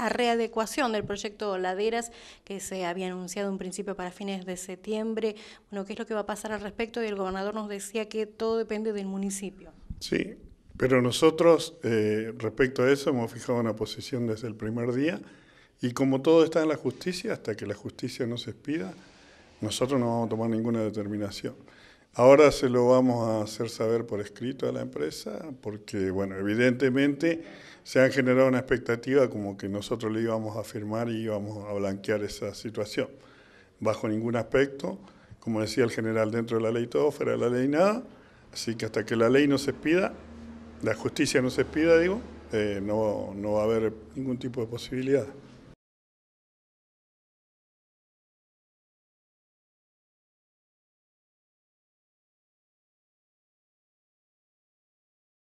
a readecuación del proyecto Laderas que se había anunciado un principio para fines de septiembre. Bueno, ¿qué es lo que va a pasar al respecto? Y el gobernador nos decía que todo depende del municipio. Sí, pero nosotros eh, respecto a eso hemos fijado una posición desde el primer día y como todo está en la justicia, hasta que la justicia no se expida, nosotros no vamos a tomar ninguna determinación. Ahora se lo vamos a hacer saber por escrito a la empresa, porque, bueno, evidentemente se han generado una expectativa como que nosotros le íbamos a firmar y íbamos a blanquear esa situación. Bajo ningún aspecto, como decía el general, dentro de la ley todo, fuera de la ley nada. Así que hasta que la ley no se pida, la justicia no se pida, digo, eh, no, no va a haber ningún tipo de posibilidad.